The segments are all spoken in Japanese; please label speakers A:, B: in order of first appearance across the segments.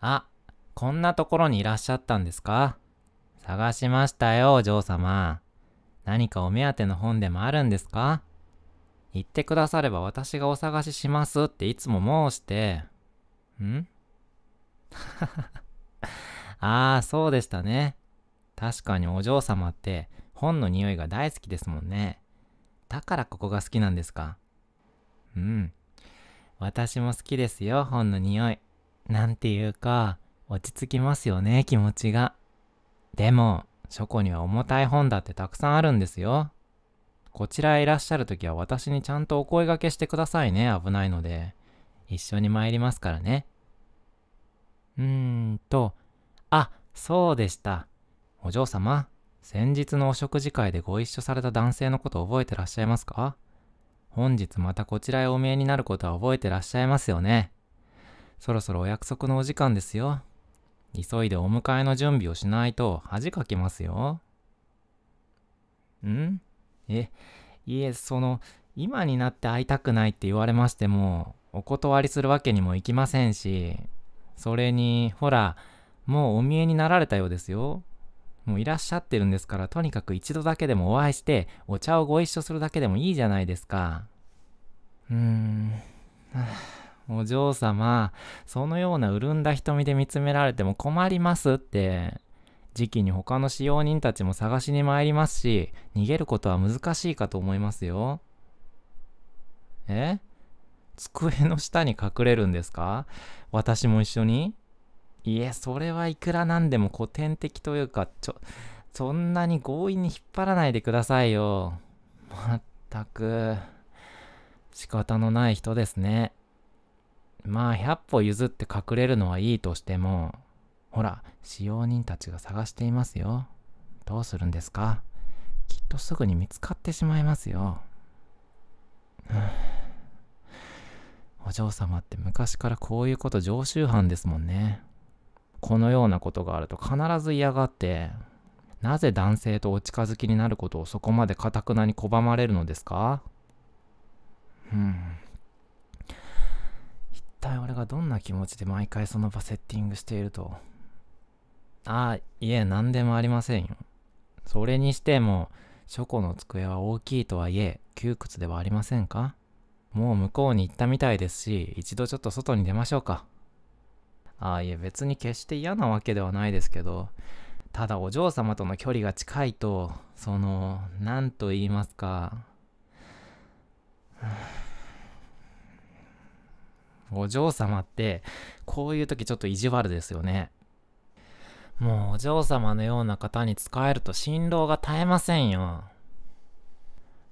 A: あ、こんなところにいらっしゃったんですか探しましたよ、お嬢様。何かお目当ての本でもあるんですか言ってくだされば私がお探ししますっていつも申して。ん ああ、そうでしたね。確かにお嬢様って本の匂いが大好きですもんね。だからここが好きなんですか。うん。私も好きですよ、本の匂い。なんていうか、落ち着きますよね、気持ちが。でも、書庫には重たい本だってたくさんあるんですよ。こちらへいらっしゃる時は私にちゃんとお声がけしてくださいね、危ないので。一緒に参りますからね。うーんと、あ、そうでした。お嬢様、先日のお食事会でご一緒された男性のこと覚えてらっしゃいますか本日またこちらへお見えになることは覚えてらっしゃいますよね。そろそろお約束のお時間ですよ。急いでお迎えの準備をしないと恥かけますよ。んえ、いえ、その、今になって会いたくないって言われましても、お断りするわけにもいきませんし、それに、ほら、もうお見えになられたようですよ。もういらっしゃってるんですから、とにかく一度だけでもお会いして、お茶をご一緒するだけでもいいじゃないですか。うーん。お嬢様、そのような潤んだ瞳で見つめられても困りますって。時期に他の使用人たちも探しに参りますし、逃げることは難しいかと思いますよ。え机の下に隠れるんですか私も一緒にいえ、それはいくらなんでも古典的というか、ちょ、そんなに強引に引っ張らないでくださいよ。まったく、仕方のない人ですね。まあ100歩譲って隠れるのはいいとしても、ほら、使用人たちが探していますよ。どうするんですかきっとすぐに見つかってしまいますよ。お嬢様って昔からこういうこと常習犯ですもんね。このようなことがあると必ず嫌がって、なぜ男性とお近づきになることをそこまでかたくなに拒まれるのですかうん。体俺がどんな気持ちで毎回その場セッティングしているとああいえ何でもありませんよそれにしても書庫の机は大きいとはいえ窮屈ではありませんかもう向こうに行ったみたいですし一度ちょっと外に出ましょうかああいえ別に決して嫌なわけではないですけどただお嬢様との距離が近いとその何と言いますかお嬢様って、こういう時ちょっと意地悪ですよね。もうお嬢様のような方に仕えると辛労が絶えませんよ。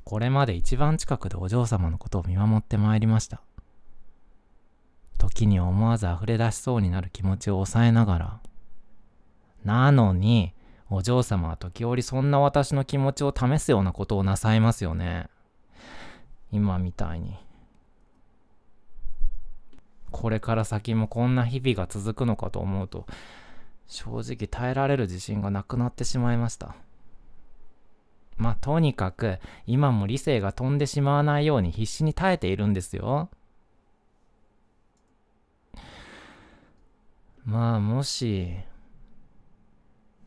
A: これまで一番近くでお嬢様のことを見守ってまいりました。時に思わず溢れ出しそうになる気持ちを抑えながら。なのに、お嬢様は時折そんな私の気持ちを試すようなことをなさいますよね。今みたいに。これから先もこんな日々が続くのかと思うと、正直耐えられる自信がなくなってしまいました。まあ、とにかく、今も理性が飛んでしまわないように必死に耐えているんですよ。まあ、もし、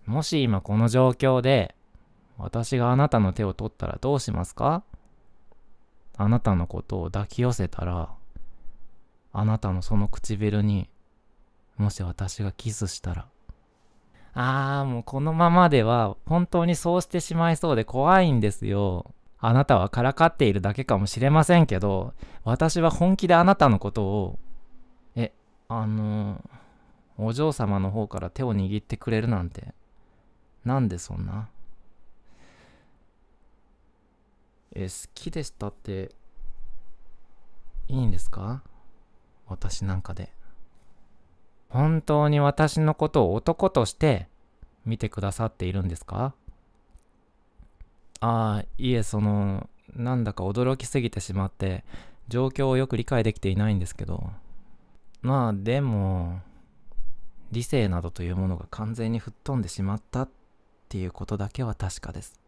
A: もし今この状況で、私があなたの手を取ったらどうしますかあなたのことを抱き寄せたら、あなたのその唇に、もし私がキスしたら。あー、もうこのままでは本当にそうしてしまいそうで怖いんですよ。あなたはからかっているだけかもしれませんけど、私は本気であなたのことを、え、あの、お嬢様の方から手を握ってくれるなんて、なんでそんなえ、好きでしたって、いいんですか私なんかで。本当に私のことを男として見てくださっているんですかああ、いえ、その、なんだか驚きすぎてしまって、状況をよく理解できていないんですけど。まあ、でも、理性などというものが完全に吹っ飛んでしまったっていうことだけは確かです。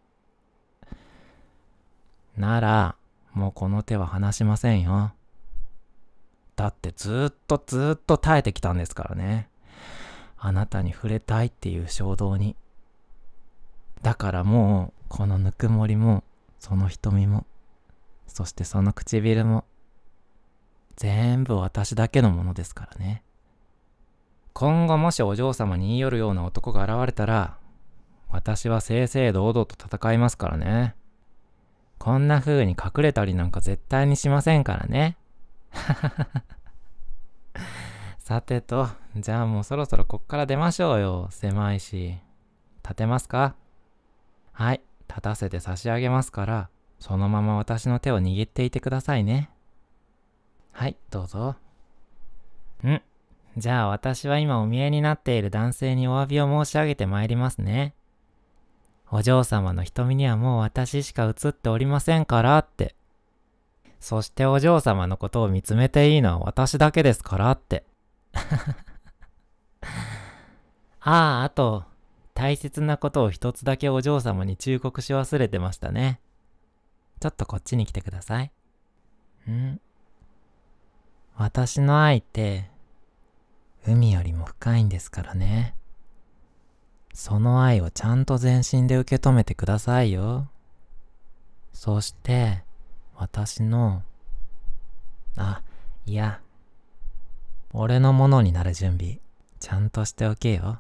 A: なら、もうこの手は離しませんよ。だってずっとずっと耐えてきたんですからね。あなたに触れたいっていう衝動に。だからもう、このぬくもりも、その瞳も、そしてその唇も、全部私だけのものですからね。今後もしお嬢様に言い寄るような男が現れたら、私は正々堂々と戦いますからね。こんな風に隠れたりなんか絶対にしませんからね。さてと、じゃあもうそろそろこっから出ましょうよ。狭いし。立てますかはい、立たせて差し上げますから、そのまま私の手を握っていてくださいね。はい、どうぞ。んじゃあ私は今お見えになっている男性にお詫びを申し上げてまいりますね。お嬢様の瞳にはもう私しか映っておりませんからって。そしてお嬢様のことを見つめていいのは私だけですからって。ああ、あと、大切なことを一つだけお嬢様に忠告し忘れてましたね。ちょっとこっちに来てください。ん私の愛って、海よりも深いんですからね。その愛をちゃんと全身で受け止めてくださいよ。そして、私の、あ、いや、俺のものになる準備、ちゃんとしておけよ。